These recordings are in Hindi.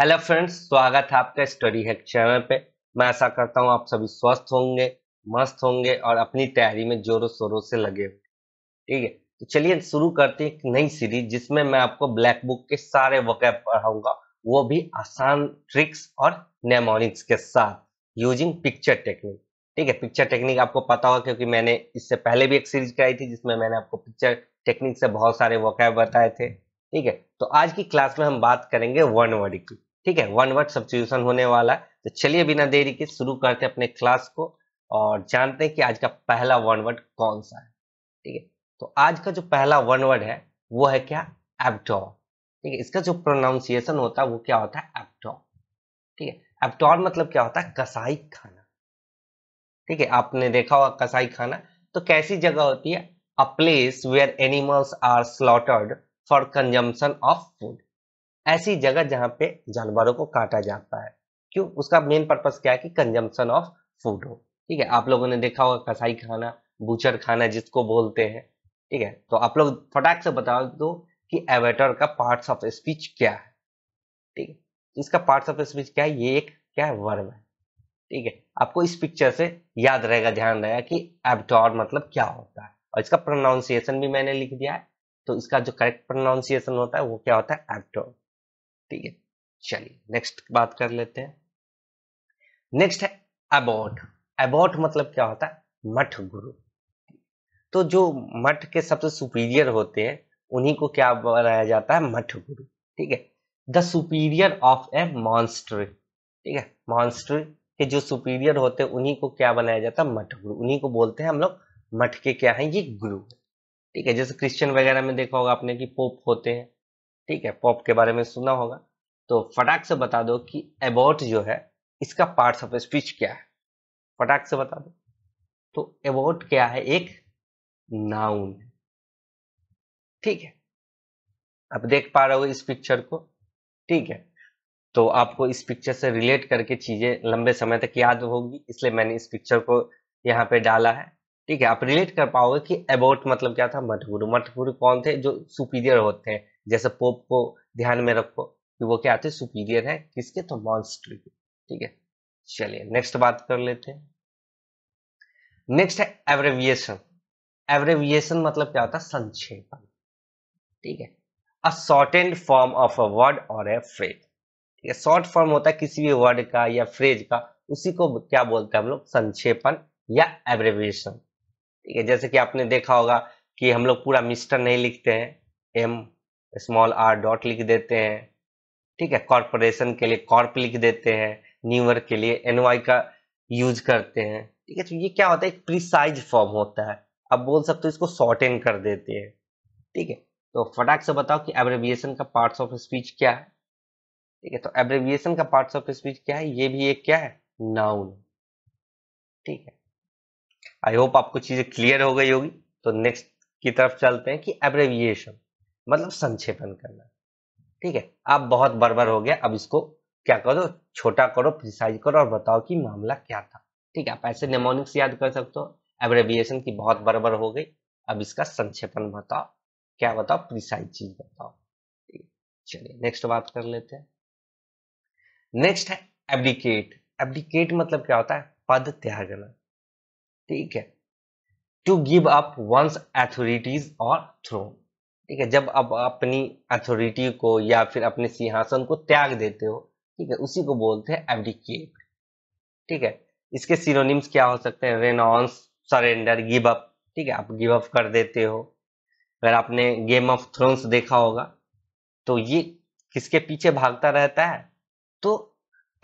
हेलो फ्रेंड्स स्वागत है आपका स्टडी हैक चैनल पे मैं ऐसा करता हूँ आप सभी स्वस्थ होंगे मस्त होंगे और अपनी तैयारी में जोरों शोरों से लगे होंगे ठीक है तो चलिए शुरू करते हैं एक नई सीरीज जिसमें मैं आपको ब्लैक बुक के सारे वकैब पढ़ाऊंगा वो भी आसान ट्रिक्स और नेमोनिक्स के साथ यूजिंग पिक्चर टेक्निक ठीक है पिक्चर टेक्निक आपको पता होगा क्योंकि मैंने इससे पहले भी एक सीरीज कराई थी जिसमें मैंने आपको पिक्चर टेक्निक से बहुत सारे वकैब बताए थे ठीक है तो आज की क्लास में हम बात करेंगे वन वर्ड की ठीक है वन वर्ड सब्सटीट्यूशन होने वाला है तो चलिए बिना देरी के शुरू करते हैं अपने क्लास को और जानते हैं कि आज का पहला वन वर्ड कौन सा है ठीक है तो आज का जो पहला वन वर्ड है वो है क्या एपटॉर ठीक है इसका जो प्रोनाउंसिएशन होता है वो क्या होता है एपटॉर ठीक है एपटॉर मतलब क्या होता है कसाई खाना ठीक है आपने देखा होगा कसाई खाना तो कैसी जगह होती है a place where animals are slaughtered for consumption of food ऐसी जगह जहां पे जानवरों को काटा जाता है क्यों उसका मेन पर्पज क्या है कि कंजम्पशन ऑफ फूड हो ठीक है आप लोगों ने देखा होगा कसाई खाना बूचर खाना जिसको बोलते हैं ठीक है तो आप लोग फटाक से बता दो कि एवेटर का पार्ट्स ऑफ स्पीच क्या है ठीक है इसका पार्ट्स ऑफ स्पीच क्या है ये एक क्या है वर्ब है ठीक है आपको इस पिक्चर से याद रहेगा ध्यान रहेगा कि एबटॉर मतलब क्या होता है और इसका प्रोनाउंसिएशन भी मैंने लिख दिया है तो इसका जो करेक्ट प्रोनाउंसिएशन होता है वो क्या होता है एबटॉर ठीक है चलिए नेक्स्ट बात कर लेते हैं नेक्स्ट है अबॉट अबॉट मतलब क्या होता है मठ गुरु तो जो मठ के सबसे सुपीरियर होते हैं उन्हीं को क्या बनाया जाता है मठ गुरु ठीक है the superior of a monster ठीक है मॉन्स्टर के जो सुपीरियर होते हैं उन्हीं को क्या बनाया जाता है मठ गुरु उन्हीं को बोलते हैं हम लोग मठ के क्या है ये गुरु ठीक है जैसे क्रिश्चियन वगैरह में देखा होगा आपने कि पोप होते हैं ठीक है पॉप के बारे में सुना होगा तो फटाक से बता दो कि एबॉट जो है इसका पार्ट ऑफ स्पीच क्या है फटाक से बता दो तो एबॉट क्या है एक नाउन है ठीक है आप देख पा रहे हो इस पिक्चर को ठीक है तो आपको इस पिक्चर से रिलेट करके चीजें लंबे समय तक याद होगी इसलिए मैंने इस पिक्चर को यहाँ पे डाला है ठीक है आप रिलेट कर पाओगे कि अबाउट मतलब क्या था मठगुरु मठगुरु कौन थे जो सुपीरियर होते हैं जैसे पोप को ध्यान में रखो कि वो क्या थे सुपीरियर है किसके तो मॉन्स्टर के ठीक है चलिए नेक्स्ट बात कर लेते हैं नेक्स्ट है एवरेविएशन एवरेविएशन मतलब क्या होता है संक्षेपण ठीक है a end form of a word or a phrase ठीक है शॉर्ट फॉर्म होता है किसी भी वर्ड का या फ्रेज का उसी को क्या बोलते हैं हम लोग संक्षेपण या एवरेविएशन ठीक है जैसे कि आपने देखा होगा कि हम लोग पूरा मिस्टर नहीं लिखते हैं एम स्मॉल आर डॉट लिख देते हैं ठीक है कॉरपोरेशन के लिए कॉर्प लिख देते हैं न्यूवर के लिए एनवाई का यूज करते हैं ठीक है तो ये क्या होता है एक प्रिसाइज फॉर्म होता है आप बोल सकते हो इसको एन कर देते हैं ठीक है तो फटाक से बताओ कि एब्रेविएशन का पार्ट्स ऑफ स्पीच क्या है ठीक है तो एब्रेविएशन का पार्ट्स ऑफ स्पीच क्या है ये भी एक क्या है नाउन ठीक है आई होप आपको चीजें क्लियर हो गई होगी तो नेक्स्ट की तरफ चलते हैं कि एब्रेविएशन मतलब संक्षेपण करना ठीक है आप बहुत बरबर हो गया अब इसको क्या करो छोटा करो प्रिसाइज करो और बताओ कि मामला क्या था ठीक है आप ऐसे नेमोनिक्स याद कर सकते हो एब्रेविएशन की बहुत बरबर हो गई अब इसका संक्षेपण बताओ क्या बताओ प्रिसाइज चीज बताओ चलिए नेक्स्ट बात कर लेते हैं नेक्स्ट है एब्डिकेट एब्डिकेट मतलब क्या होता है पद त्यागना ठीक है to give up one's authorities or throne ठीक है जब आप अपनी अथॉरिटी को या फिर अपने सिंहासन को त्याग देते हो ठीक है उसी को बोलते हैं एबडिकेट ठीक है इसके सीरोनिम्स क्या हो सकते हैं रेनॉन्स सरेंडर गिव अप ठीक है आप गिव अप कर देते हो अगर आपने गेम ऑफ थ्रोन्स देखा होगा तो ये किसके पीछे भागता रहता है तो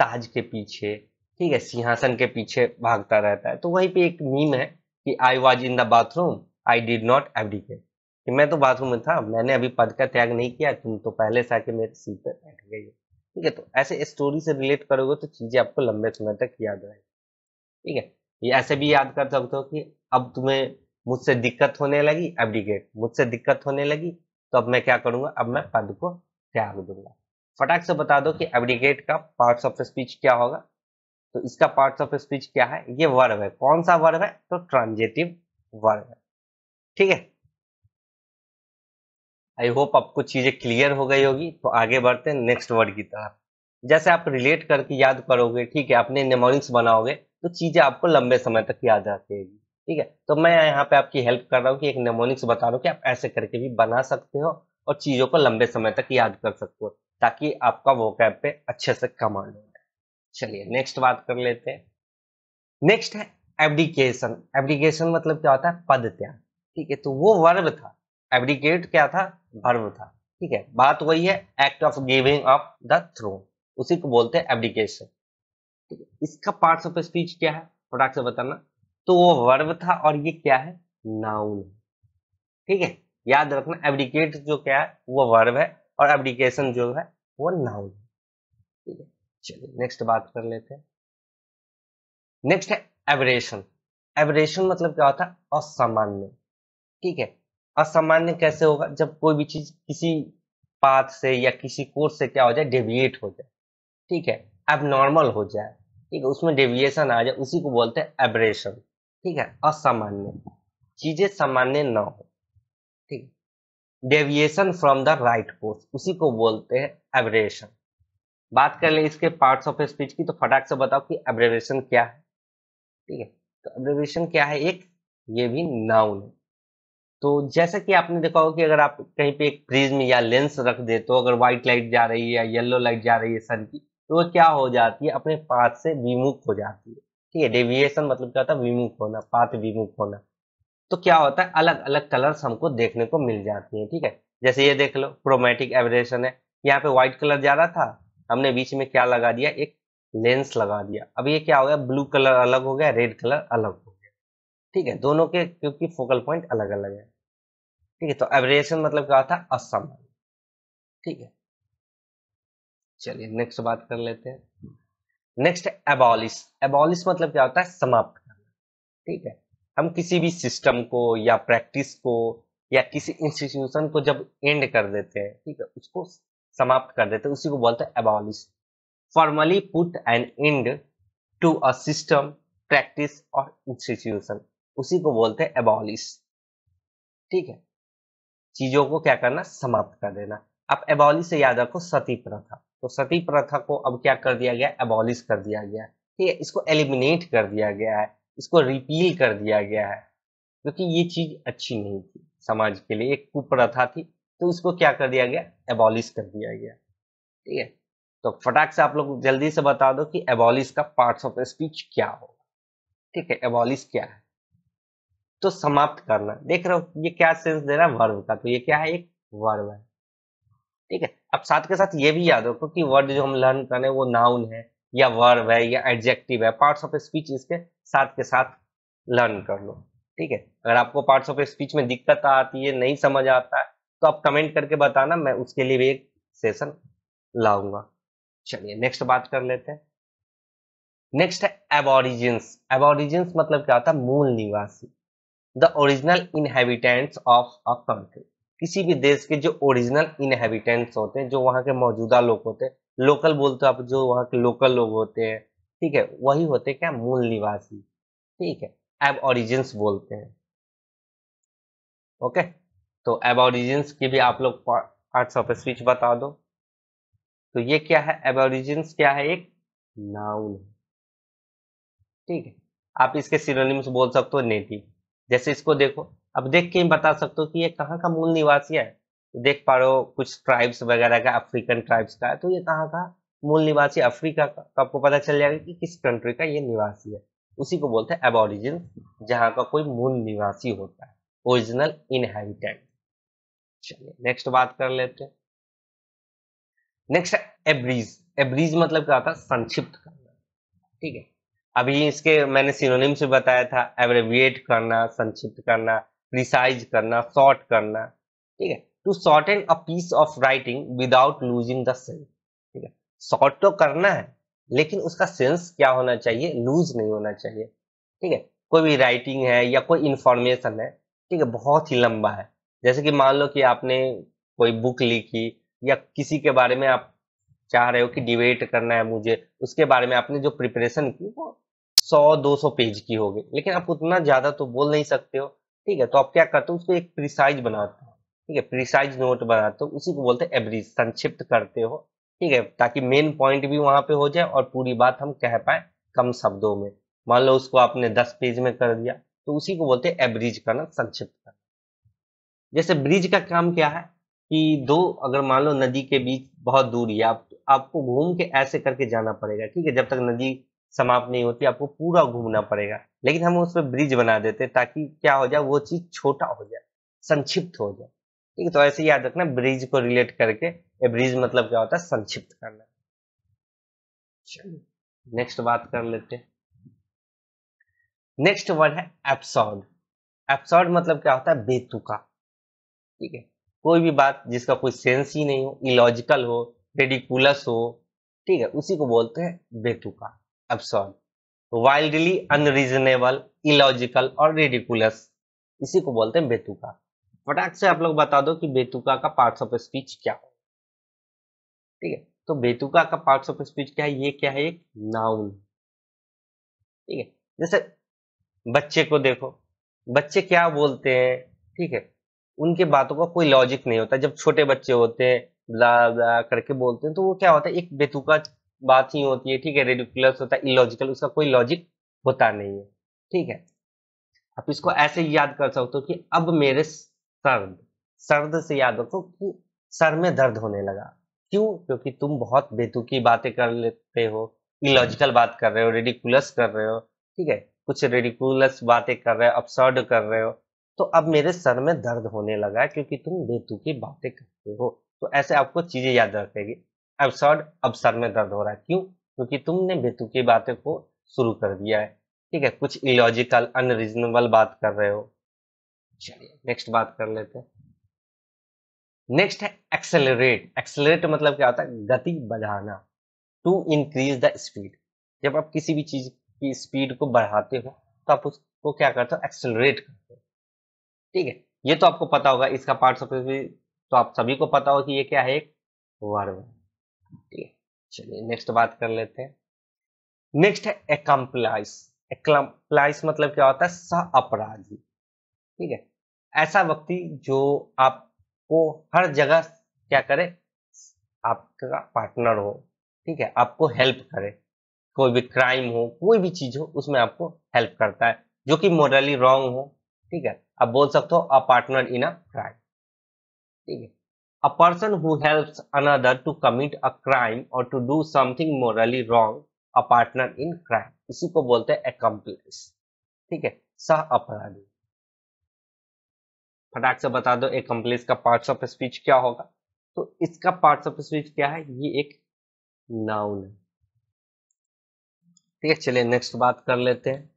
ताज के पीछे ठीक है सिंहासन के पीछे भागता रहता है तो वहीं पे एक मीम है कि I was in the bathroom I did not abdicate कि मैं तो बाथरूम में था मैंने अभी पद का त्याग नहीं किया तुम तो पहले से आके मेरे सीट पर बैठ गई ठीक है तो ऐसे स्टोरी से रिलेट करोगे तो चीज़ें आपको लंबे समय तक याद रहेगी ठीक है ये ऐसे भी याद कर सकते हो कि अब तुम्हें मुझसे दिक्कत होने लगी एबडिकेट मुझसे दिक्कत होने लगी तो अब मैं क्या करूंगा अब मैं पद को त्याग दूंगा फटाक से बता दो कि एबडिकेट का पार्ट्स ऑफ स्पीच क्या होगा तो इसका पार्ट्स ऑफ स्पीच क्या है ये वर्ब है कौन सा वर्ब है तो ट्रांजेटिव वर्ब है ठीक है आई होप आपको चीज़ें क्लियर हो गई होगी तो आगे बढ़ते हैं नेक्स्ट वर्ड की तरफ जैसे आप रिलेट करके याद करोगे ठीक है अपने नेमोनिक्स बनाओगे तो चीज़ें आपको लंबे समय तक याद आती ठीक है तो मैं यहाँ पे आपकी हेल्प कर रहा हूँ कि एक नेमोनिक्स बता रहा हूँ कि आप ऐसे करके भी बना सकते हो और चीज़ों को लंबे समय तक याद कर सकते हो ताकि आपका वो कैब पे अच्छे से कमांड हो जाए चलिए नेक्स्ट बात कर लेते हैं नेक्स्ट है एब्डिकेशन एब्डिकेशन मतलब क्या होता है पद त्याग ठीक है तो वो वर्ब था एब्डिकेट क्या था भर्व था ठीक है बात वही है act of giving up the throne उसी को बोलते हैं एब्डिकेशन ठीक है इसका पार्ट ऑफ स्पीच क्या है फटाक से बताना तो वो वर्व था और ये क्या है नाउन ठीक है याद रखना एब्डिकेट जो क्या है वो वर्व है और एब्डिकेशन जो है वो नाउन है ठीक है चलिए नेक्स्ट बात कर लेते हैं नेक्स्ट है एवरेशन एवरेशन मतलब क्या होता है असामान्य ठीक है असामान्य कैसे होगा जब कोई भी चीज किसी पाथ से या किसी कोर्स से क्या हो जाए डेविएट हो जाए ठीक है अब नॉर्मल हो जाए ठीक है उसमें डेविएशन आ जाए उसी को बोलते हैं एबरेशन ठीक है असामान्य चीजें सामान्य ना हो ठीक deviation from the right course उसी को बोलते हैं एबरेशन बात कर ले इसके पार्ट्स ऑफ स्पीच की तो फटाक से बताओ कि एब्रेवेशन क्या है ठीक है तो एब्रेवेशन क्या है एक ये भी नाउन है तो जैसा कि आपने देखा हो कि अगर आप कहीं पे एक प्रिज्म या लेंस रख दे तो अगर व्हाइट लाइट जा रही है या येलो लाइट जा रही है सन की तो वह क्या हो जाती है अपने पाथ से विमुख हो जाती है ठीक है डेविएशन मतलब क्या होता है विमुख होना पाथ विमुख होना तो क्या होता है अलग अलग कलर्स हमको देखने को मिल जाती है ठीक है जैसे ये देख लो क्रोमेटिक एवरेशन है यहाँ पे व्हाइट कलर जा रहा था हमने बीच में क्या लगा दिया एक लेंस लगा दिया अब ये क्या हो गया ब्लू कलर अलग हो गया रेड कलर अलग हो गया ठीक है दोनों के क्योंकि फोकल पॉइंट अलग अलग है ठीक है तो एवरेशन मतलब क्या होता है असमान ठीक है चलिए नेक्स्ट बात कर लेते हैं नेक्स्ट एबॉलिश एबॉलिश मतलब क्या होता है समाप्त करना ठीक है हम किसी भी सिस्टम को या प्रैक्टिस को या किसी इंस्टीट्यूशन को जब एंड कर देते हैं ठीक है उसको समाप्त कर देते हैं उसी को बोलते हैं abolish formally put an end to a system practice or institution उसी को बोलते हैं एबॉलिश ठीक है चीजों को क्या करना समाप्त कर देना अब एबॉलिस से याद रखो सती प्रथा तो सती प्रथा को अब क्या कर दिया गया एबॉलिस कर दिया गया ठीक है इसको एलिमिनेट कर दिया गया है इसको रिपील कर दिया गया है क्योंकि तो ये चीज अच्छी नहीं थी समाज के लिए एक कुप्रथा थी तो इसको क्या कर दिया गया एबॉलिस कर दिया गया ठीक है तो फटाक से आप लोग जल्दी से बता दो कि एबॉलिस का पार्ट्स ऑफ स्पीच क्या होगा ठीक है एबॉलिस क्या है तो समाप्त करना देख रहे हो ये क्या सेंस दे रहा है वर्ब का तो ये क्या है एक वर्ब है ठीक है अब साथ के साथ ये भी याद रखो कि वर्ड जो हम लर्न कर रहे हैं वो नाउन है या वर्ब है या एडजेक्टिव है पार्ट्स ऑफ स्पीच इसके साथ के साथ लर्न कर लो ठीक है अगर आपको पार्ट्स ऑफ स्पीच में दिक्कत आती है नहीं समझ आता है तो आप कमेंट करके बताना मैं उसके लिए भी एक सेशन लाऊंगा चलिए नेक्स्ट बात कर लेते हैं नेक्स्ट है एबोरिजिन्स एबोरिजिन्स मतलब क्या होता है मूल निवासी the original inhabitants of a country किसी भी देश के जो ओरिजिनल इनहेबिटेंट्स होते हैं जो वहां के मौजूदा लोग होते हैं लोकल बोलते आप जो वहाँ के लोकल लोग होते हैं ठीक है वही होते क्या मूल निवासी ठीक है एब ओरिजिन्स बोलते हैं ओके तो एब ओरिजिन्स की भी आप लोग पार्ट्स ऑफ स्पीच बता दो तो ये क्या है एब ओरिजिन्स क्या है एक नाउन है ठीक है आप इसके सिनोनिम्स बोल सकते हो नेटिव जैसे इसको देखो अब देख के बता सकते हो कि ये कहाँ का मूल निवासी है तो देख पा रहे हो कुछ ट्राइब्स वगैरह का अफ्रीकन ट्राइब्स का है तो ये कहाँ का मूल निवासी अफ्रीका का तो आपको पता चल जाएगा कि किस कंट्री का ये निवासी है उसी को बोलते हैं एबोरिजिन जहाँ का कोई मूल निवासी होता है ओरिजिनल इनहेरिटेंट चलिए नेक्स्ट बात कर लेते हैं नेक्स्ट एब्रीज एब्रीज मतलब क्या होता है संक्षिप्त करना ठीक है अभी इसके मैंने सिनोनिम से बताया था एवरेविएट करना संक्षिप्त करना प्रिसाइज करना शॉर्ट करना ठीक है to shorten a piece of writing without losing the sense ठीक है शॉर्ट तो करना है लेकिन उसका सेंस क्या होना चाहिए लूज नहीं होना चाहिए ठीक है कोई भी राइटिंग है या कोई इंफॉर्मेशन है ठीक है बहुत ही लंबा है जैसे कि मान लो कि आपने कोई बुक लिखी या किसी के बारे में आप चाह रहे हो कि डिबेट करना है मुझे उसके बारे में आपने जो प्रिपरेशन की वो सौ दो सौ पेज की होगी लेकिन आप उतना ज्यादा तो बोल नहीं सकते हो ठीक है तो आप क्या करते हो उसको एक प्रिसाइज बनाते हो ठीक है प्रिसाइज नोट बनाते हो उसी को बोलते हैं एवरेज संक्षिप्त करते हो ठीक है ताकि मेन पॉइंट भी वहां पे हो जाए और पूरी बात हम कह पाए कम शब्दों में मान लो उसको आपने दस पेज में कर दिया तो उसी को बोलते हैं एवरेज करना संक्षिप्त करना जैसे ब्रिज का काम क्या है कि दो अगर मान लो नदी के बीच बहुत दूरी है आप, आपको घूम के ऐसे करके जाना पड़ेगा ठीक है जब तक नदी समाप्त नहीं होती आपको पूरा घूमना पड़ेगा लेकिन हम उस पर ब्रिज बना देते ताकि क्या हो जाए वो चीज छोटा हो जाए संक्षिप्त हो जाए ठीक है तो ऐसे याद रखना ब्रिज को रिलेट करके ए ब्रिज मतलब क्या होता है संक्षिप्त करना चलिए नेक्स्ट बात कर लेते नेक्स्ट वर्ड है एप्सॉर्ड एप्सॉर्ड मतलब क्या होता है बेतुका ठीक है कोई भी बात जिसका कोई सेंस ही नहीं हो इलॉजिकल हो रेडिकुलस हो ठीक है उसी को बोलते हैं बेतुका absurd wildly unreasonable illogical or ridiculous इसी को बोलते हैं बेतुका फटाक से आप लोग बता दो कि बेतुका का पार्ट्स ऑफ स्पीच क्या हो ठीक है तो बेतुका का पार्ट्स ऑफ स्पीच क्या है ये क्या है एक नाउन ठीक है जैसे बच्चे को देखो बच्चे क्या बोलते हैं ठीक है उनके बातों का को कोई लॉजिक नहीं होता जब छोटे बच्चे होते हैं ब्ला ब्ला करके बोलते हैं तो वो क्या होता है एक बेतुका बात ही होती है ठीक है रेडिकुलस होता है इलॉजिकल उसका कोई लॉजिक होता नहीं है ठीक है आप इसको ऐसे याद कर सकते हो कि अब मेरे सर्द सर्द से याद रखो कि सर में दर्द होने लगा क्यों क्योंकि तुम बहुत बेतुकी बातें कर लेते हो इलॉजिकल बात कर रहे हो रेडिकुलस कर रहे हो ठीक है कुछ रेडिकुलस बातें कर रहे हो अपसर्ड कर रहे हो तो अब मेरे सर में दर्द होने लगा है क्योंकि तुम बेतुकी बातें करते हो तो ऐसे आपको चीजें याद रखेगी एब्सर्ड अब सर में दर्द हो रहा है क्यों क्योंकि तुमने बेतुकी बातें को शुरू कर दिया है ठीक है कुछ इलॉजिकल अनरिजनेबल बात कर रहे हो चलिए नेक्स्ट बात कर लेते हैं नेक्स्ट है एक्सेलरेट एक्सेलरेट मतलब क्या होता है गति बढ़ाना टू इंक्रीज द स्पीड जब आप किसी भी चीज की स्पीड को बढ़ाते हो तो आप उसको क्या करते हो एक्सेलरेट करते हो ठीक है ये तो आपको पता होगा इसका पार्ट सब तो आप सभी को पता होगा कि ये क्या है एक वर्ब है चलिए नेक्स्ट बात कर लेते हैं नेक्स्ट है एकम्प्लाइस एकम्प्लाइस मतलब क्या होता है सह अपराधी ठीक है ऐसा व्यक्ति जो आपको हर जगह क्या करे आपका पार्टनर हो ठीक है आपको हेल्प करे कोई भी क्राइम हो कोई भी चीज हो उसमें आपको हेल्प करता है जो कि मोरली रॉन्ग हो ठीक है आप बोल सकते हो a partner in a crime ठीक है A person who helps another to commit a crime or to do something morally wrong, a partner in crime. इसी को बोलते हैं accomplice. ठीक है सह अपराधी फटाक से बता दो accomplice का पार्ट्स ऑफ स्पीच क्या होगा तो इसका पार्ट्स ऑफ स्पीच क्या है ये एक नाउन है ठीक है चलिए नेक्स्ट बात कर लेते हैं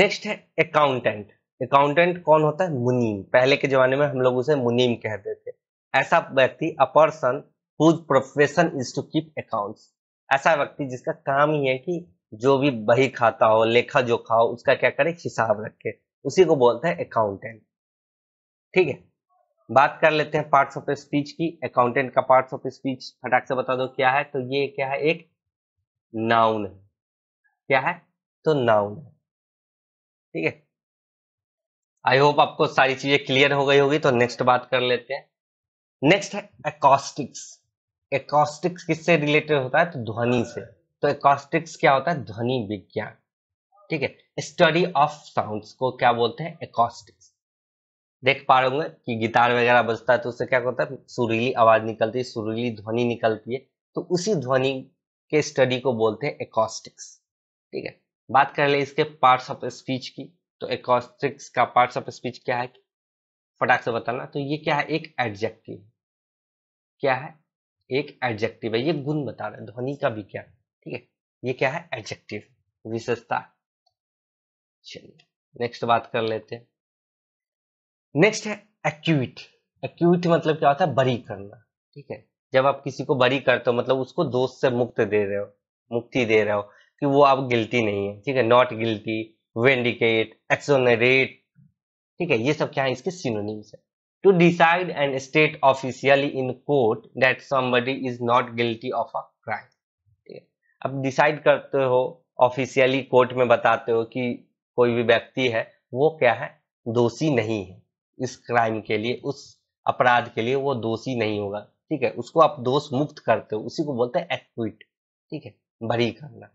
नेक्स्ट है अकाउंटेंट अकाउंटेंट कौन होता है मुनीम पहले के जमाने में हम लोग उसे मुनीम कहते थे ऐसा व्यक्ति a person whose profession is to keep accounts ऐसा व्यक्ति जिसका काम ही है कि जो भी बही खाता हो लेखा जोखा हो उसका क्या करे हिसाब रखे उसी को बोलते हैं अकाउंटेंट ठीक है बात कर लेते हैं पार्ट्स ऑफ स्पीच की अकाउंटेंट का पार्ट्स ऑफ स्पीच फटाक से बता दो क्या है तो ये क्या है एक नाउन है क्या है तो नाउन है ठीक है आई होप आपको सारी चीजें क्लियर हो गई होगी तो नेक्स्ट बात कर लेते हैं नेक्स्ट है एकॉस्टिक्स एकॉस्टिक्स किससे रिलेटेड होता है तो ध्वनि से तो एकॉस्टिक्स क्या होता है ध्वनि विज्ञान ठीक है स्टडी ऑफ साउंड्स को क्या बोलते हैं एकॉस्टिक्स देख पा रहे कि गिटार वगैरह बजता है तो उससे क्या होता है सुरीली आवाज निकलती है सुरीली ध्वनि निकलती है तो उसी ध्वनि के स्टडी को बोलते हैं एकॉस्टिक्स ठीक है बात कर ले इसके पार्ट्स ऑफ स्पीच की तो एकॉस्टिक्स का पार्ट्स ऑफ स्पीच क्या है फटाक से बताना तो ये क्या है एक एडजेक्टिव क्या है एक एडजेक्टिव है ये गुण बता रहे ध्वनि का भी क्या ठीक है ये क्या है एडजेक्टिव विशेषता चलिए नेक्स्ट बात कर लेते हैं नेक्स्ट है एक्यूट एक्यूट मतलब क्या होता है बरी करना ठीक है जब आप किसी को बरी करते हो मतलब उसको दोष से मुक्त दे रहे हो मुक्ति दे रहे हो कि वो आप गिल्टी नहीं है ठीक है नॉट गिल्टी वेंडिकेट एक्सोनरेट ठीक है ये सब क्या है इसके सिनोनिम्स है to decide and state officially in court that somebody is not guilty of a crime ठीक है अब डिसाइड करते हो ऑफिशियली कोर्ट में बताते हो कि कोई भी व्यक्ति है वो क्या है दोषी नहीं है इस क्राइम के लिए उस अपराध के लिए वो दोषी नहीं होगा ठीक है उसको आप दोष मुक्त करते हो उसी को बोलते हैं एक्विट ठीक है बरी करना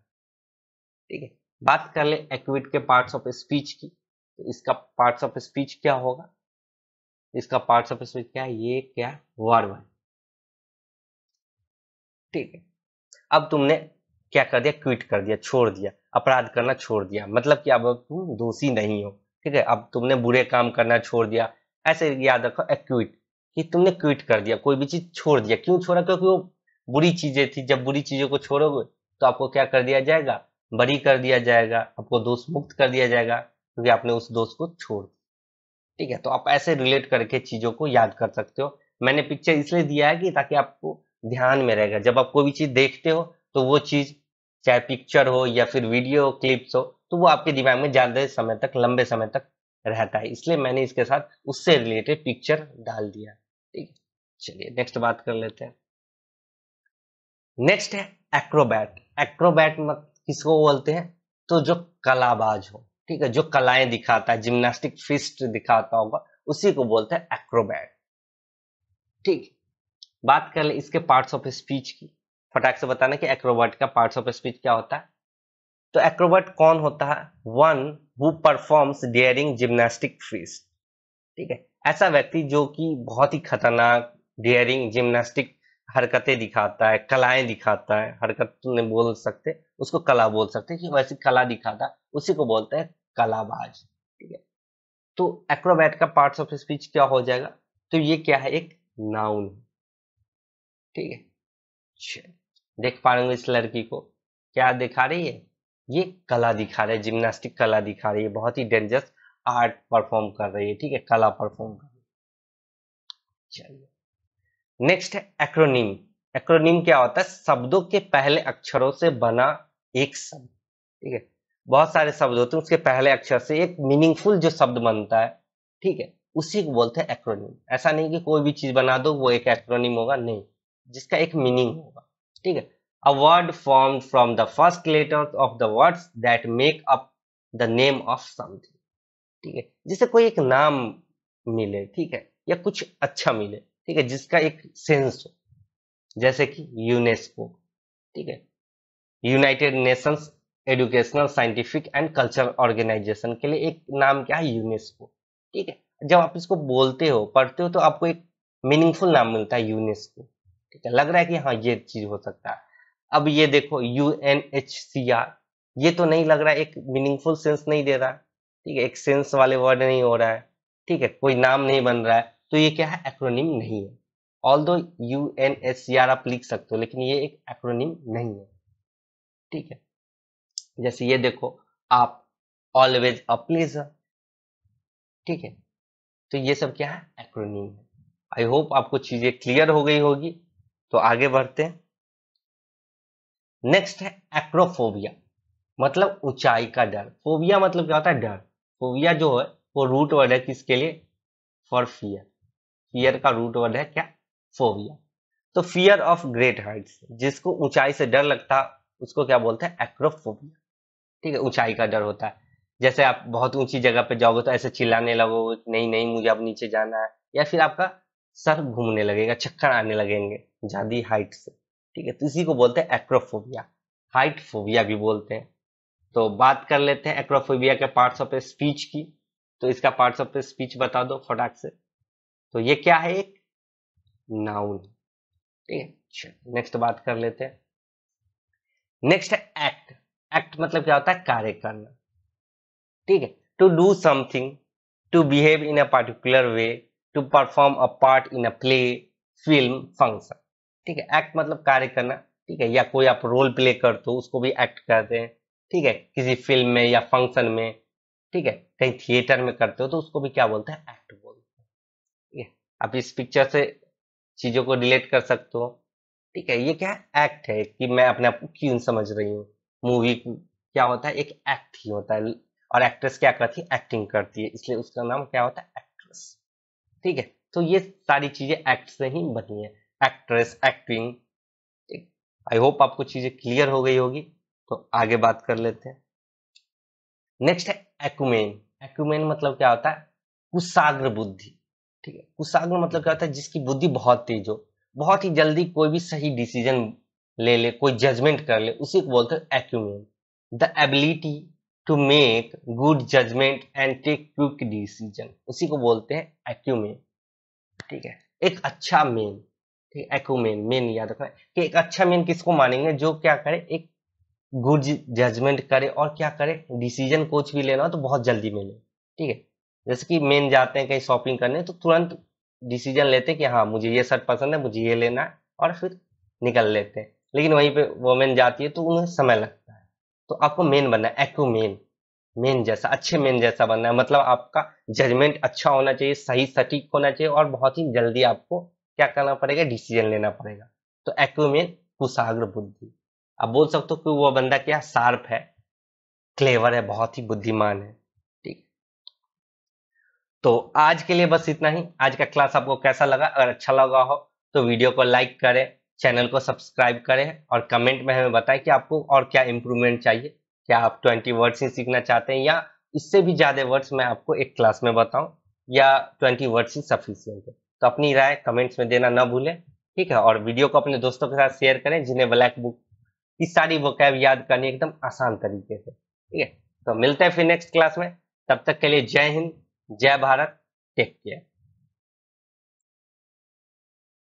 ठीक है बात कर ले एक्विट के पार्ट्स ऑफ स्पीच की तो इसका पार्ट ऑफ स्पीच क्या होगा इसका पार्ट ऑफ स्पीच क्या है ये क्या वर्ब है ठीक है अब तुमने क्या कर दिया क्विट कर दिया छोड़ दिया अपराध करना छोड़ दिया मतलब कि अब तुम दोषी नहीं हो ठीक है अब तुमने बुरे काम करना छोड़ दिया ऐसे याद रखो एक्विट कि तुमने क्विट कर दिया कोई भी चीज छोड़ दिया क्यों छोड़ा क्योंकि वो बुरी चीजें थी जब बुरी चीजों को छोड़ोगे तो आपको क्या कर दिया जाएगा बरी कर दिया जाएगा आपको दोष मुक्त कर दिया जाएगा क्योंकि आपने उस दोस्त को छोड़ ठीक है तो आप ऐसे रिलेट करके चीजों को याद कर सकते हो मैंने पिक्चर इसलिए दिया है कि ताकि आपको ध्यान में रहेगा जब आप कोई भी चीज देखते हो तो वो चीज चाहे पिक्चर हो या फिर वीडियो क्लिप्स हो तो वो आपके दिमाग में ज्यादा समय तक लंबे समय तक रहता है इसलिए मैंने इसके साथ उससे रिलेटेड पिक्चर डाल दिया ठीक है चलिए नेक्स्ट बात कर लेते हैं नेक्स्ट है एक्रोबैट एक्रोबैट मत किसको बोलते हैं तो जो कलाबाज हो ठीक है जो कलाएं दिखाता है जिम्नास्टिक फिस्ट दिखाता होगा उसी को बोलते हैं एक्रोबैट ठीक बात कर ले इसके पार्ट्स ऑफ स्पीच की फटाक से बताना कि एक्रोबैट का पार्ट्स ऑफ स्पीच क्या होता है तो एक्रोबैट कौन होता है one who performs daring gymnastic फिस्ट ठीक है ऐसा व्यक्ति जो कि बहुत ही खतरनाक डेयरिंग जिम्नास्टिक हरकतें दिखाता है कलाएं दिखाता है हरकत ने बोल सकते उसको कला बोल सकते कि वैसी कला दिखाता उसी को बोलते हैं कलाबाज ठीक है तो एक्रोबैट का पार्ट्स ऑफ स्पीच क्या हो जाएगा तो ये क्या है एक नाउन ठीक है देख पा रहे इस लड़की को क्या दिखा रही है ये कला दिखा रही है जिम्नास्टिक कला दिखा रही है बहुत ही डेंजरस आर्ट परफॉर्म कर रही है ठीक है कला परफॉर्म कर रही है चलिए नेक्स्ट है एक्रोनिम एक्रोनिम क्या होता है शब्दों के पहले अक्षरों से बना एक शब्द ठीक है बहुत सारे शब्द होते हैं उसके पहले अक्षर से एक मीनिंगफुल जो शब्द बनता है ठीक है उसी को बोलते हैं एक्रोनिम ऐसा नहीं कि कोई भी चीज बना दो वो एक एक्रोनिम होगा नहीं जिसका एक मीनिंग होगा ठीक है a word form from the first letter of the words that make up the name of something ठीक है जिसे कोई एक नाम मिले ठीक है या कुछ अच्छा मिले ठीक है जिसका एक सेंस हो जैसे कि यूनेस्को ठीक है United Nations educational scientific and cultural organisation के लिए एक नाम क्या है यूनेस्को ठीक है जब आप इसको बोलते हो पढ़ते हो तो आपको एक मीनिंगफुल नाम मिलता है यूनेस्को ठीक है लग रहा है कि हाँ ये चीज हो सकता है अब ये देखो U N H C R ये तो नहीं लग रहा है एक मीनिंगफुल सेंस नहीं दे रहा ठीक है एक सेंस वाले वर्ड नहीं हो रहा है ठीक है कोई नाम नहीं बन रहा है तो ये क्या है एक्रोनिम नहीं है although U N S C R आप लिख सकते हो लेकिन ये एक एक्रोनिम नहीं है ठीक है जैसे ये देखो आप ऑलवेज अ प्लेजर ठीक है तो ये सब क्या है एक्रोनिम है आई होप आपको चीजें क्लियर हो गई होगी तो आगे बढ़ते हैं नेक्स्ट है एक्रोफोबिया मतलब ऊंचाई का डर फोबिया मतलब क्या होता है डर फोबिया जो है वो रूट वर्ड है किसके लिए फॉर फियर फियर का रूट वर्ड है क्या फोबिया तो फियर ऑफ ग्रेट हाइट्स जिसको ऊंचाई से डर लगता उसको क्या बोलते हैं एक्रोफोबिया ठीक है ऊंचाई का डर होता है जैसे आप बहुत ऊंची जगह पे जाओगे तो ऐसे चिल्लाने लगो नहीं नहीं मुझे अब नीचे जाना है या फिर आपका सर घूमने लगेगा चक्कर आने लगेंगे ज्यादा हाइट से ठीक है तो इसी को बोलते हैं एक्रोफोबिया हाइट फोबिया भी बोलते हैं तो बात कर लेते हैं एक्रोफोबिया के पार्ट्स ऑफ स्पीच की तो इसका पार्ट्स ऑफ स्पीच बता दो फटाक से तो ये क्या है एक नाउन ठीक है नेक्स्ट बात कर लेते हैं नेक्स्ट एक्ट एक्ट मतलब क्या होता है कार्य करना ठीक है to do something to behave in a particular way to perform a part in a play film function ठीक है एक्ट मतलब कार्य करना ठीक है या कोई आप रोल प्ले करते हो उसको भी एक्ट करते हैं ठीक है किसी फिल्म में या फंक्शन में ठीक है कहीं थिएटर में करते हो तो उसको भी क्या बोलते हैं एक्ट आप इस पिक्चर से चीजों को रिलेट कर सकते हो ठीक है ये क्या एक्ट है कि मैं अपने आप को क्यों समझ रही हूँ मूवी क्या होता है एक एक्ट ही होता है और एक्ट्रेस क्या करती है एक्टिंग करती है इसलिए उसका नाम क्या होता है एक्ट्रेस ठीक है तो ये सारी चीजें एक्ट से ही बनी है एक्ट्रेस एक्टिंग आई होप आपको चीजें क्लियर हो गई होगी तो आगे बात कर लेते हैं नेक्स्ट है एक्यूमेन एक्यूमेन मतलब क्या होता है कुसाग्र बुद्धि ठीक है कुशाग्र मतलब क्या होता है जिसकी बुद्धि बहुत तेज हो बहुत ही जल्दी कोई भी सही डिसीजन ले ले कोई जजमेंट कर ले उसी को बोलते हैं acumen the ability to make good judgement and take quick decision उसी को बोलते हैं एक्यूमेन ठीक है एक अच्छा मेन ठीक है एक्यूमेन मेन याद रखना कि एक अच्छा मेन किसको मानेंगे जो क्या करे एक गुड जजमेंट करे और क्या करे डिसीजन कुछ भी लेना हो तो बहुत जल्दी मिले ठीक है जैसे कि मेन जाते हैं कहीं शॉपिंग करने तो तुरंत डिसीजन लेते हैं कि हाँ मुझे ये शर्ट पसंद है मुझे ये लेना है और फिर निकल लेते हैं लेकिन वहीं पे वोमेन जाती है तो उन्हें समय लगता है तो आपको मेन बनना है एक्यू मेन मेन जैसा अच्छे मेन जैसा बनना है मतलब आपका जजमेंट अच्छा होना चाहिए सही सटीक होना चाहिए और बहुत ही जल्दी आपको क्या करना पड़ेगा डिसीजन लेना पड़ेगा तो एक्यू मेन कुशाग्र बुद्धि आप बोल सकते हो कि वो बंदा क्या शार्प है क्लेवर है बहुत ही बुद्धिमान है तो आज के लिए बस इतना ही आज का क्लास आपको कैसा लगा अगर अच्छा लगा हो तो वीडियो को लाइक करें चैनल को सब्सक्राइब करें और कमेंट में हमें बताएं कि आपको और क्या इम्प्रूवमेंट चाहिए क्या आप ट्वेंटी वर्ड्स ही सीखना चाहते हैं या इससे भी ज़्यादा वर्ड्स मैं आपको एक क्लास में बताऊँ या ट्वेंटी वर्ड्स ही सफिशियंट है तो अपनी राय कमेंट्स में देना ना भूलें ठीक है और वीडियो को अपने दोस्तों के साथ शेयर करें जिन्हें ब्लैक बुक की सारी वोकैब याद करनी एकदम आसान तरीके से ठीक है तो मिलते हैं फिर नेक्स्ट क्लास में तब तक के लिए जय हिंद जय भारत टेक केयर